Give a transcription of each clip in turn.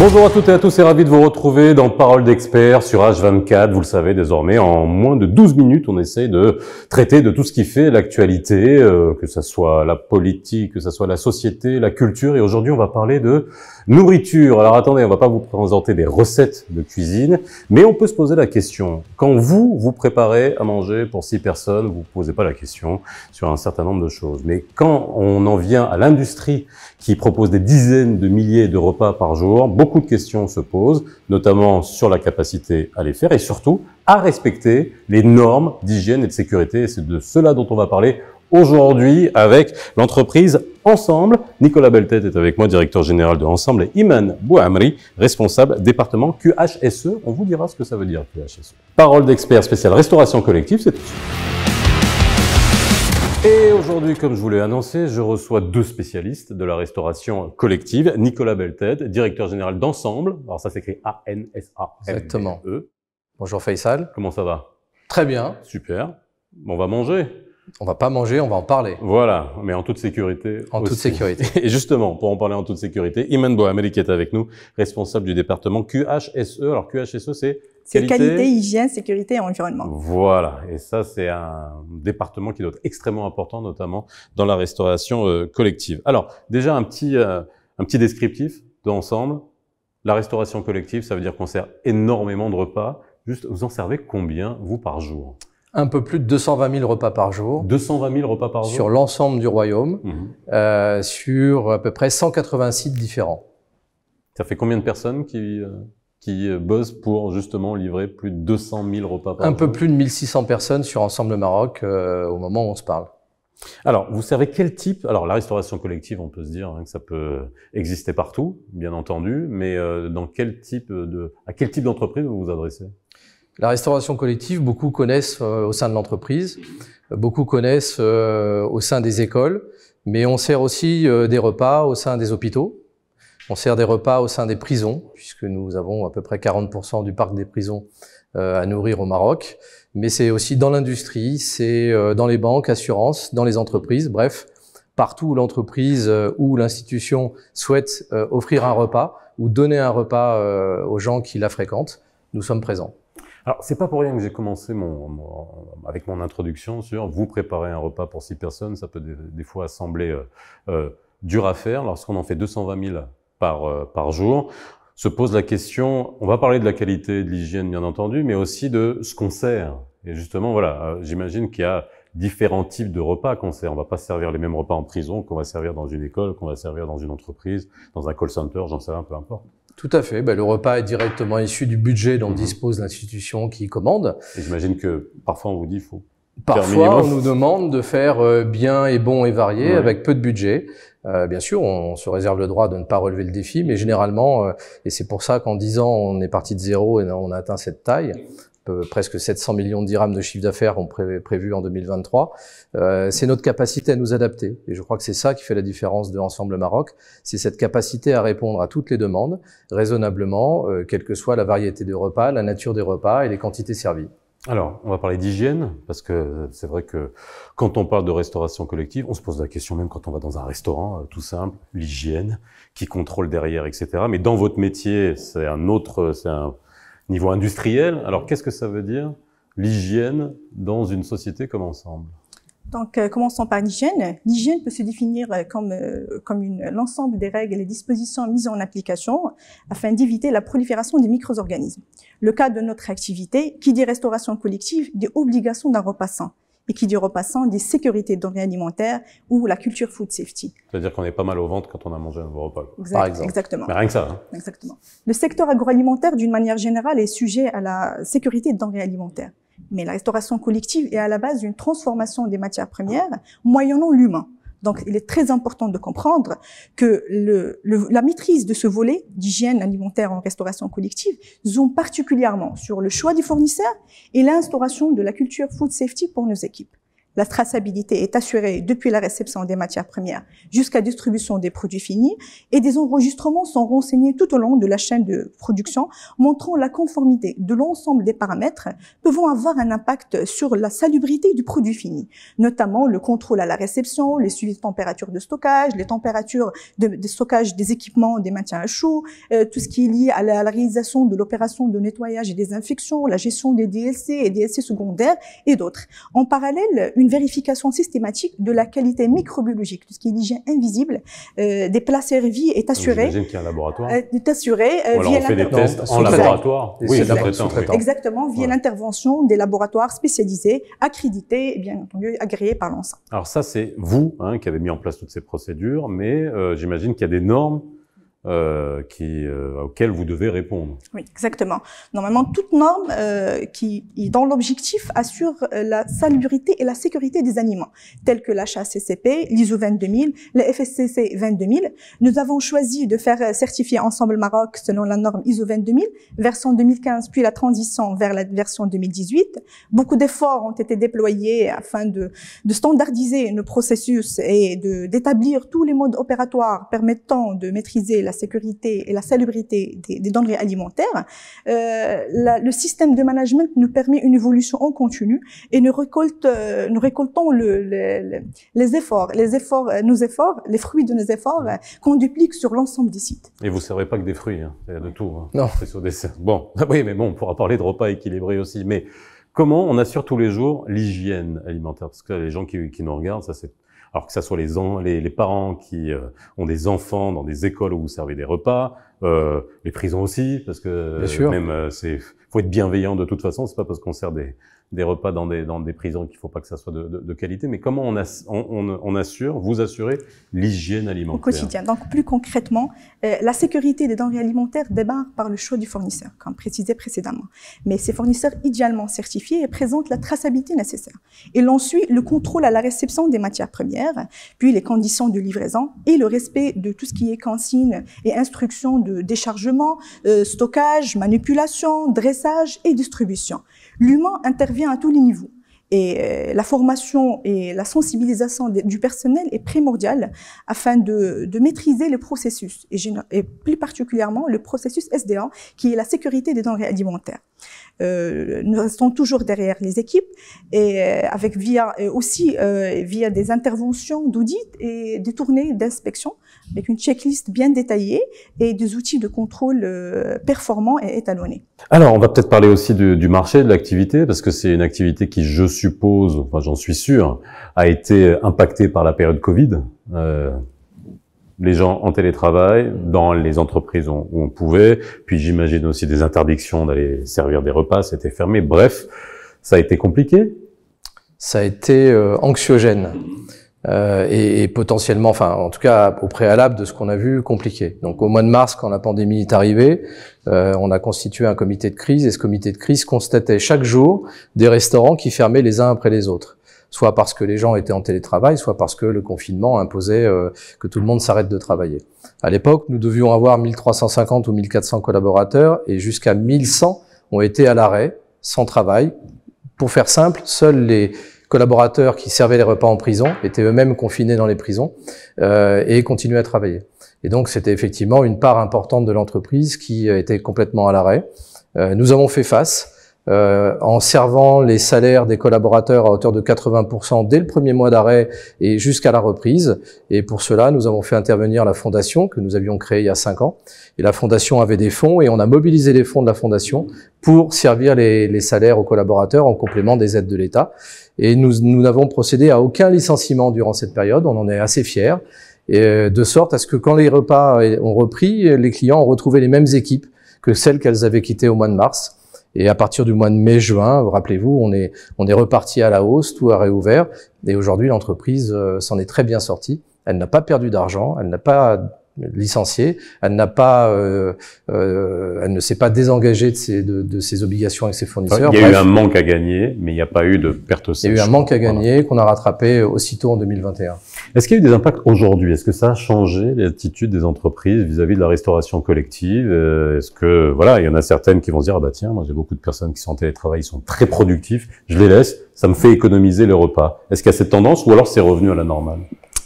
Bonjour à toutes et à tous et ravi de vous retrouver dans Parole d'expert sur H24. Vous le savez désormais, en moins de 12 minutes, on essaye de traiter de tout ce qui fait l'actualité, euh, que ce soit la politique, que ce soit la société, la culture. Et aujourd'hui, on va parler de Nourriture. Alors attendez, on va pas vous présenter des recettes de cuisine, mais on peut se poser la question. Quand vous, vous préparez à manger pour six personnes, vous posez pas la question sur un certain nombre de choses. Mais quand on en vient à l'industrie qui propose des dizaines de milliers de repas par jour, beaucoup de questions se posent, notamment sur la capacité à les faire et surtout à respecter les normes d'hygiène et de sécurité. c'est de cela dont on va parler aujourd'hui avec l'entreprise Ensemble. Nicolas Beltet est avec moi, directeur général de Ensemble, et Iman Bouhamri, responsable département QHSE. On vous dira ce que ça veut dire QHSE. Parole d'expert spécial restauration collective, c'est tout. Et aujourd'hui, comme je vous l'ai annoncé, je reçois deux spécialistes de la restauration collective. Nicolas Beltet, directeur général d'Ensemble. Alors ça s'écrit A-N-S-A. E. Exactement. E. Bonjour Faisal. Comment ça va Très bien. Super. On va manger. On va pas manger, on va en parler. Voilà, mais en toute sécurité. En toute sécurité. Et justement, pour en parler en toute sécurité, Iman Bohameli qui est avec nous, responsable du département QHSE. Alors QHSE, c'est qualité... hygiène, sécurité et environnement. Voilà, et ça c'est un département qui doit extrêmement important, notamment dans la restauration euh, collective. Alors déjà un petit euh, un petit descriptif d'ensemble. La restauration collective, ça veut dire qu'on sert énormément de repas. Juste, vous en servez combien vous par jour un peu plus de 220 000 repas par jour. 220 000 repas par jour Sur l'ensemble du royaume, mhm. euh, sur à peu près 180 sites différents. Ça fait combien de personnes qui, euh, qui euh, bossent pour justement livrer plus de 200 000 repas par jour Un peu plus de 1600 personnes sur du Maroc au moment où on se parle. Alors, vous savez quel type Alors, la restauration collective, on peut se dire hein, que ça peut exister partout, bien entendu, mais dans quel type de, à quel type d'entreprise vous vous adressez la restauration collective, beaucoup connaissent euh, au sein de l'entreprise, beaucoup connaissent euh, au sein des écoles, mais on sert aussi euh, des repas au sein des hôpitaux, on sert des repas au sein des prisons, puisque nous avons à peu près 40% du parc des prisons à nourrir au Maroc, mais c'est aussi dans l'industrie, c'est dans les banques, assurances, dans les entreprises, bref, partout où l'entreprise ou l'institution souhaite offrir un repas ou donner un repas aux gens qui la fréquentent, nous sommes présents. Alors, c'est pas pour rien que j'ai commencé mon, avec mon introduction sur vous préparer un repas pour six personnes, ça peut des, fois sembler euh, euh, dur à faire lorsqu'on en fait 220 000 par, euh, par jour. Se pose la question, on va parler de la qualité de l'hygiène bien entendu, mais aussi de ce qu'on sert. Et justement, voilà, j'imagine qu'il y a différents types de repas qu'on sert. On va pas servir les mêmes repas en prison qu'on va servir dans une école, qu'on va servir dans une entreprise, dans un call center, j'en sais rien, peu importe. Tout à fait. Ben, le repas est directement issu du budget dont mhm. dispose l'institution qui commande. J'imagine que parfois on vous dit faut. Parfois, on nous demande de faire euh, bien et bon et varié avec peu de budget. Euh, bien sûr, on se réserve le droit de ne pas relever le défi, mais généralement, euh, et c'est pour ça qu'en 10 ans, on est parti de zéro et on a atteint cette taille, presque 700 millions de dirhams de chiffre d'affaires ont prévu en 2023. Euh, c'est notre capacité à nous adapter. Et je crois que c'est ça qui fait la différence de Ensemble Maroc. C'est cette capacité à répondre à toutes les demandes raisonnablement, euh, quelle que soit la variété des repas, la nature des repas et les quantités servies. Alors, on va parler d'hygiène, parce que c'est vrai que quand on parle de restauration collective, on se pose la question même quand on va dans un restaurant, euh, tout simple, l'hygiène, qui contrôle derrière, etc. Mais dans votre métier, c'est un autre, c'est un, niveau industriel. Alors qu'est-ce que ça veut dire l'hygiène dans une société comme ensemble donc, euh, commençons par l'hygiène. L'hygiène peut se définir euh, comme, euh, l'ensemble des règles et dispositions mises en application afin d'éviter la prolifération des micro-organismes. Le cas de notre activité, qui dit restauration collective, dit obligation d'un repassant et qui dure au passant des sécurités denrées alimentaires ou la culture food safety. C'est-à-dire qu'on est pas mal au ventre quand on a mangé un bon repas, par exemple. Exactement. Mais rien que ça. Hein. Exactement. Le secteur agroalimentaire, d'une manière générale, est sujet à la sécurité de denrées alimentaires. Mais la restauration collective est à la base d'une transformation des matières premières, moyennant l'humain. Donc, il est très important de comprendre que le, la maîtrise de ce volet d'hygiène alimentaire en restauration collective ont particulièrement sur le choix du fournisseur et l'instauration de la culture food safety pour nos équipes la traçabilité est assurée depuis la réception des matières premières jusqu'à distribution des produits finis et des enregistrements sont renseignés tout au long de la chaîne de production, montrant la conformité de l'ensemble des paramètres pouvant avoir un impact sur la salubrité du produit fini, notamment le contrôle à la réception, les suivis de température de stockage, les températures de, stockage des équipements, des maintiens à chaud, euh, tout ce qui est lié à la, à la réalisation de l'opération de nettoyage et des infections, la gestion des DLC et DLC secondaires et d'autres. En parallèle, une vérification systématique de la qualité microbiologique, ce qui est l'hygiène invisible euh, des plats servis est assurée. J'imagine qu'il y a un laboratoire. Euh, est assuré euh, via on fait des tests en laboratoire. Oui, exactement, exactement via l'intervention des laboratoires spécialisés, accrédités et bien entendu agréés par l'ensemble. Alors ça, c'est vous hein, qui avez mis en place toutes ces procédures, mais j'imagine qu'il y a des normes euh, qui, euh, auxquelles vous devez répondre. Oui, exactement. Normalement, toute norme euh, qui, dans l'objectif, assure la salubrité et la sécurité des animaux, tels que la CCP, l'ISO 22000, le FSCC 22000. Nous avons choisi de faire certifier Ensemble Maroc selon la norme ISO 22000, version 2015, puis la transition vers la version 2018. Beaucoup d'efforts ont été déployés afin de, de standardiser nos processus et d'établir tous les modes opératoires permettant de maîtriser la sécurité et la salubrité des, denrées alimentaires, euh, le système de management nous permet une évolution en continu et nous, euh, nous récoltons le, les efforts, les efforts, euh, nos efforts, les fruits de nos efforts qu'on duplique sur l'ensemble des sites. Et vous ne servez pas que des fruits, hein. il y a de tout. Hein. non Non. Sur des... Bon, oui, mais bon, on pourra parler de repas équilibrés aussi, mais comment on assure tous les jours l'hygiène alimentaire Parce que les gens qui nous regardent, ça c'est alors que ça soit les, les, parents qui euh, ont des enfants dans des écoles où vous servez des repas, euh, les prisons aussi, parce que même euh, c'est faut être bienveillant de toute façon. C'est pas parce qu'on sert des, des repas dans des, dans des prisons qu'il ne faut pas que ça soit de, qualité, mais comment on, on, assure, vous assurez l'hygiène alimentaire Au quotidien. Donc plus concrètement, euh, la sécurité des denrées alimentaires débarque par le choix du fournisseur, comme précisé précédemment. Mais ces fournisseurs idéalement certifiés présentent la traçabilité nécessaire. Et l'on suit le contrôle à la réception des matières premières, puis les conditions de livraison et le respect de tout ce qui est consigne et instructions de déchargement, euh, stockage, manipulation, dressage et distribution. L'humain intervient à tous les niveaux. Et euh, la formation et la sensibilisation du personnel est primordiale afin de, maîtriser le processus, et, et plus particulièrement le processus SDA, qui est la sécurité des denrées alimentaires. Euh, nous restons toujours derrière les équipes et euh, avec via euh, aussi via des interventions d'audit et des tournées d'inspection avec une checklist bien détaillée et des outils de contrôle performants et étalonnés. Alors, on va peut-être parler aussi du, du marché de l'activité parce que c'est une activité qui, je suppose, enfin j'en suis sûr, a été impactée par la période Covid les gens en télétravail, dans les entreprises où on pouvait, puis j'imagine aussi des interdictions d'aller servir des repas, c'était fermé. Bref, ça a été compliqué. Ça a été euh, anxiogène euh, et, potentiellement, enfin en tout cas au préalable de ce qu'on a vu, compliqué. Donc au mois de mars, quand la pandémie est arrivée, euh, on a constitué un comité de crise et ce comité de crise constatait chaque jour des restaurants qui fermaient les uns après les autres soit parce que les gens étaient en télétravail, soit parce que le confinement imposait euh, que tout le monde s'arrête de travailler. À l'époque, nous devions avoir 1350 ou 1400 collaborateurs et jusqu'à 1100 ont été à l'arrêt, sans travail. Pour faire simple, seuls les collaborateurs qui servaient les repas en prison étaient eux-mêmes confinés dans les prisons euh, et continuaient à travailler. Et donc c'était effectivement une part importante de l'entreprise qui était complètement à l'arrêt. Euh, nous avons fait face euh, en servant les salaires des collaborateurs à hauteur de 80% dès le premier mois d'arrêt et jusqu'à la reprise. Et pour cela, nous avons fait intervenir la fondation que nous avions créée il y a cinq ans. Et la fondation avait des fonds et on a mobilisé les fonds de la fondation pour servir les, salaires aux collaborateurs en complément des aides de l'État. Et nous, nous n'avons procédé à aucun licenciement durant cette période. On en est assez fiers. Et euh, de sorte à ce que quand les repas euh, ont repris, les clients ont retrouvé les mêmes équipes que celles qu'elles avaient quittées au mois de mars. Et à partir du mois de mai-juin, rappelez-vous, on est, on est reparti à la hausse, tout a réouvert. Et aujourd'hui, l'entreprise euh, s'en est très bien sortie. Elle n'a pas perdu d'argent, elle n'a pas licencié, elle n'a pas, euh, euh elle ne s'est pas désengagée de ses, de, ses obligations avec ses fournisseurs. Il y a eu un manque à gagner, mais il n'y a pas eu de perte aussi Il y a eu un manque à gagner qu'on a rattrapé aussitôt en 2021. Est-ce qu'il y a eu des impacts aujourd'hui Est-ce que ça a changé l'attitude des entreprises vis-à-vis de la restauration collective euh, Est-ce que, voilà, il y en a certaines qui vont se dire, ah bah tiens, moi j'ai beaucoup de personnes qui sont en télétravail, ils sont très productifs, je les laisse, ça me fait économiser les repas. Est-ce qu'il y a cette tendance ou alors c'est revenu à la normale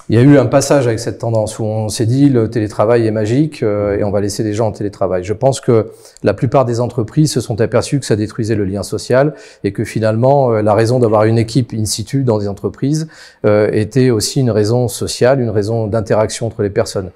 il y a eu un passage avec cette tendance où on s'est dit le télétravail est magique euh, et on va laisser les gens en télétravail. Je pense que la plupart des entreprises se sont aperçues que ça détruisait le lien social et que finalement euh, la raison d'avoir une équipe in situ dans des entreprises euh, était aussi une raison sociale, une raison d'interaction entre les personnes.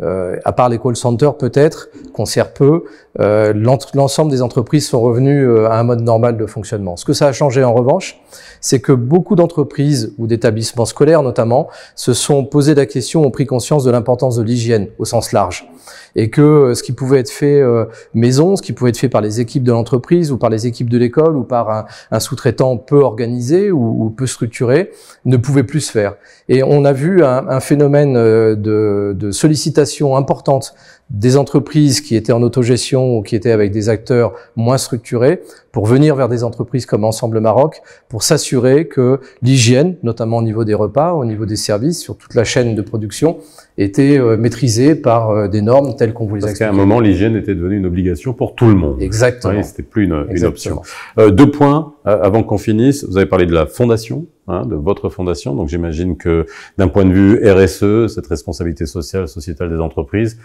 Euh, à part les call centers peut-être, qu'on sert peu, l'ensemble des entreprises sont revenues à un mode normal de fonctionnement. Ce que ça a changé en revanche, c'est que beaucoup d'entreprises ou d'établissements scolaires notamment se sont posés la question, ont pris conscience de l'importance de l'hygiène au sens large. Et que euh, ce qui pouvait être fait euh, maison, ce qui pouvait être fait par les équipes de l'entreprise ou par les équipes de l'école ou par un, sous-traitant peu organisé ou, peu structuré, ne pouvait plus se faire. Et on a vu un, phénomène euh, de, de sollicitation importante des entreprises qui étaient en autogestion ou qui étaient avec des acteurs moins structurés pour venir vers des entreprises comme Ensemble Maroc pour s'assurer que l'hygiène, notamment au niveau des repas, au niveau des services, sur toute la chaîne de production, étaient euh, maîtrisé par euh, des normes telles qu'on vous les a Parce qu'à un moment, l'hygiène était devenue une obligation pour tout le monde. Exactement. C'était plus une, une option. Euh, deux points euh, avant qu'on finisse. Vous avez parlé de la fondation, hein, de votre fondation. Donc j'imagine que d'un point de vue RSE, cette responsabilité sociale, sociétale des entreprises,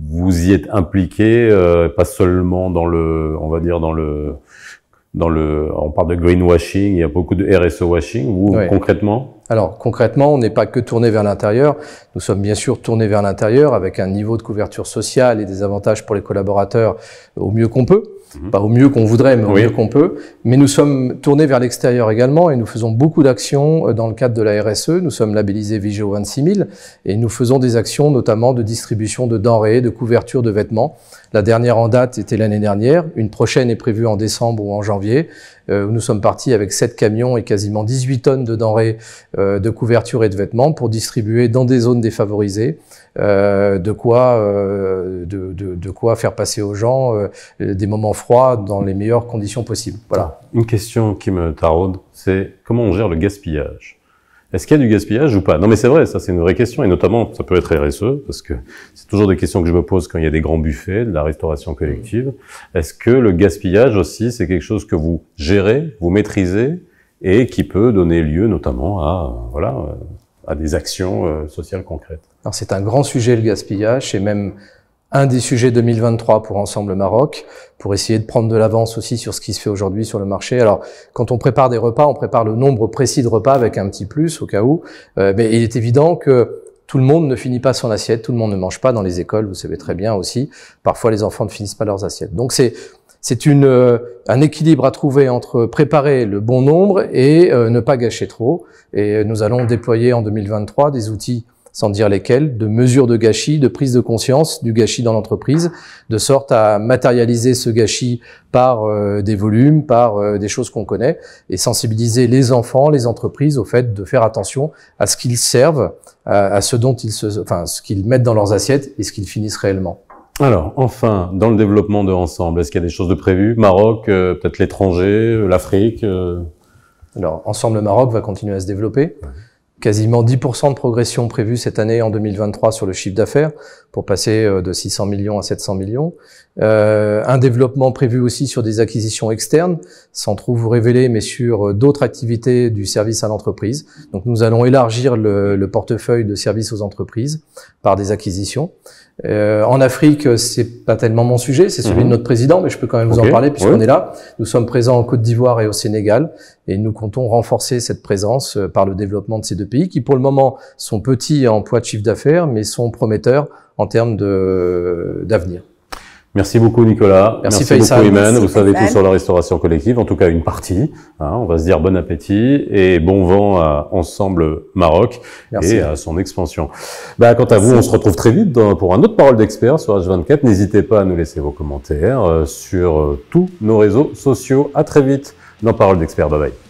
vous y êtes impliqué, pas seulement dans le, on va dire dans le dans le, on parle de greenwashing, il y a beaucoup de RSO washing, ou concrètement Alors concrètement, on n'est pas que tourné vers l'intérieur. Nous sommes bien sûr tournés vers l'intérieur avec un niveau de couverture sociale et des avantages pour les collaborateurs au mieux qu'on peut. Mhm. pas au mieux qu'on voudrait, mais au mieux qu'on peut. Mais nous sommes tournés vers l'extérieur également et nous faisons beaucoup d'actions euh, dans le cadre de la RSE. Nous sommes labellisés Vigeo 26000 et nous faisons des actions notamment de distribution de denrées, de couverture de vêtements. La dernière en date était l'année dernière, une prochaine est prévue en décembre ou en janvier. Euh, nous sommes partis avec 7 camions et quasiment 18 tonnes de denrées euh, de couverture et de vêtements pour distribuer dans des zones défavorisées euh, de, quoi, de, quoi faire passer aux gens des moments froids dans les meilleures conditions possibles. Voilà. Une question qui me taraude, c'est comment on gère le gaspillage est-ce qu'il y a du gaspillage ou pas Non, mais c'est vrai, ça c'est une vraie question, et notamment ça peut être RSE, parce que c'est toujours des questions que je me pose quand il y a des grands buffets, de la restauration collective. Est-ce que le gaspillage aussi, c'est quelque chose que vous gérez, vous maîtrisez, et qui peut donner lieu notamment à voilà à des actions euh, sociales concrètes Alors c'est un grand sujet le gaspillage, et même un des sujets 2023 pour Ensemble Maroc, pour essayer de prendre de l'avance aussi sur ce qui se fait aujourd'hui sur le marché. Alors, quand on prépare des repas, on prépare le nombre précis de repas avec un petit plus au cas où. Euh, mais il est évident que tout le monde ne finit pas son assiette, tout le monde ne mange pas dans les écoles, vous savez très bien aussi. Parfois, les enfants ne finissent pas leurs assiettes. Donc, c'est c'est une euh, un équilibre à trouver entre préparer le bon nombre et euh, ne pas gâcher trop. Et nous allons déployer en 2023 des outils sans dire lesquels, de mesures de gâchis, de prise de conscience du gâchis dans l'entreprise, de sorte à matérialiser ce gâchis par euh, des volumes, par euh, des choses qu'on connaît, et sensibiliser les enfants, les entreprises au fait de faire attention à ce qu'ils servent, à, ce dont ils se, enfin, ce qu'ils mettent dans leurs assiettes et ce qu'ils finissent réellement. Alors, enfin, dans le développement de Ensemble, est-ce qu'il y a des choses de prévues Maroc, euh, peut-être l'étranger, l'Afrique alors, Ensemble le Maroc va continuer à se développer quasiment 10% de progression prévue cette année en 2023 sur le chiffre d'affaires pour passer euh, de 600 millions à 700 millions. Euh, un développement prévu aussi sur des acquisitions externes, sans trop vous révéler, mais sur euh, d'autres activités du service à l'entreprise. Donc nous allons élargir le, portefeuille de services aux entreprises par des acquisitions. en Afrique, c'est pas tellement mon sujet, c'est celui mhm. de notre président, mais je peux quand même vous en parler puisqu'on est là. Nous sommes présents en Côte d'Ivoire et au Sénégal et nous comptons renforcer cette présence euh, par le développement de ces deux pays qui, pour le moment, sont petits en poids de chiffre d'affaires, mais sont prometteurs en termes d'avenir. Merci beaucoup Nicolas. Merci, Merci beaucoup Vous savez tout sur la restauration collective, en tout cas une partie. Hein. on va se dire bon appétit et bon vent à Ensemble Maroc et à son expansion. Bah, quant à vous, on se retrouve très vite pour un autre Parole d'expert sur H24. N'hésitez pas à nous laisser vos commentaires euh, sur euh, tous nos réseaux sociaux. À très vite dans Parole d'expert. Bye bye.